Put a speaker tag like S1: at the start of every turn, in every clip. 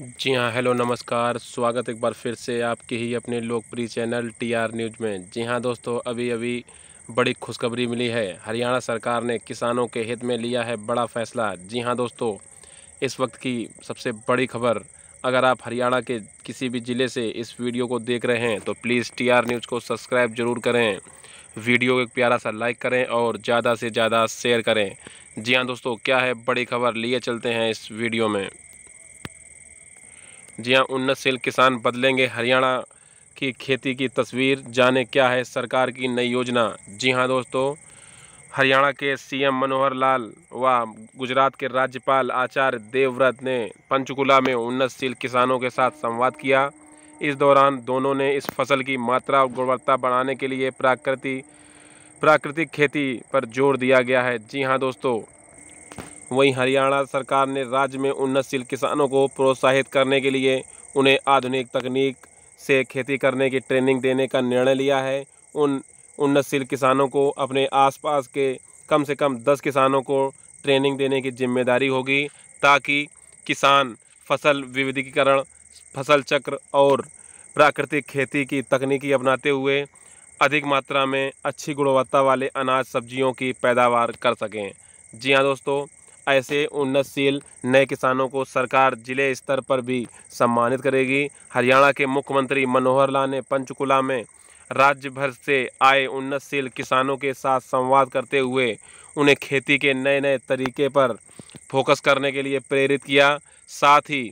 S1: जी हाँ हेलो नमस्कार स्वागत एक बार फिर से आपके ही अपने लोकप्रिय चैनल टीआर न्यूज में जी हाँ दोस्तों अभी अभी बड़ी खुशखबरी मिली है हरियाणा सरकार ने किसानों के हित में लिया है बड़ा फैसला जी हाँ दोस्तों इस वक्त की सबसे बड़ी खबर अगर आप हरियाणा के किसी भी ज़िले से इस वीडियो को देख रहे हैं तो प्लीज़ टी न्यूज़ को सब्सक्राइब जरूर करें वीडियो को एक प्यारा सा लाइक करें और ज़्यादा से ज़्यादा शेयर करें जी हाँ दोस्तों क्या है बड़ी खबर लिए चलते हैं इस वीडियो में जी हाँ उन्नतशील किसान बदलेंगे हरियाणा की खेती की तस्वीर जाने क्या है सरकार की नई योजना जी हाँ दोस्तों हरियाणा के सीएम मनोहर लाल व गुजरात के राज्यपाल आचार्य देवव्रत ने पंचकुला में उन्नतशील किसानों के साथ संवाद किया इस दौरान दोनों ने इस फसल की मात्रा और गुणवत्ता बढ़ाने के लिए प्राकृतिक प्राकृतिक खेती पर जोर दिया गया है जी हाँ दोस्तों वहीं हरियाणा सरकार ने राज्य में उन्नतशील किसानों को प्रोत्साहित करने के लिए उन्हें आधुनिक तकनीक से खेती करने की ट्रेनिंग देने का निर्णय लिया है उन उन्नतशील किसानों को अपने आसपास के कम से कम दस किसानों को ट्रेनिंग देने की जिम्मेदारी होगी ताकि किसान फसल विविधीकरण फसल चक्र और प्राकृतिक खेती की तकनीकी अपनाते हुए अधिक मात्रा में अच्छी गुणवत्ता वाले अनाज सब्जियों की पैदावार कर सकें जी हाँ दोस्तों ऐसे उन्नतशील नए किसानों को सरकार जिले स्तर पर भी सम्मानित करेगी हरियाणा के मुख्यमंत्री मनोहर लाल ने पंचकुला में राज्य भर से आए उन्नतशील किसानों के साथ संवाद करते हुए उन्हें खेती के नए नए तरीके पर फोकस करने के लिए प्रेरित किया साथ ही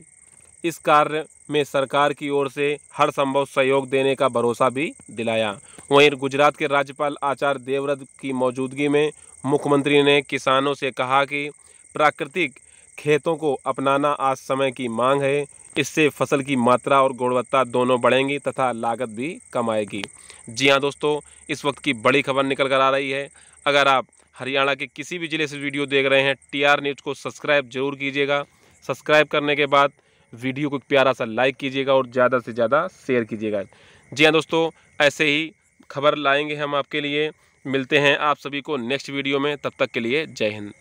S1: इस कार्य में सरकार की ओर से हर संभव सहयोग देने का भरोसा भी दिलाया वहीं गुजरात के राज्यपाल आचार्य देवव्रत की मौजूदगी में मुख्यमंत्री ने किसानों से कहा कि प्राकृतिक खेतों को अपनाना आज समय की मांग है इससे फसल की मात्रा और गुणवत्ता दोनों बढ़ेंगी तथा लागत भी कम आएगी जी हाँ दोस्तों इस वक्त की बड़ी खबर निकल कर आ रही है अगर आप हरियाणा के किसी भी ज़िले से वीडियो देख रहे हैं टीआर न्यूज़ को सब्सक्राइब जरूर कीजिएगा सब्सक्राइब करने के बाद वीडियो को प्यारा सा लाइक कीजिएगा और ज़्यादा से ज़्यादा शेयर कीजिएगा जी हाँ दोस्तों ऐसे ही खबर लाएंगे हम आपके लिए मिलते हैं आप सभी को नेक्स्ट वीडियो में तब तक के लिए जय हिंद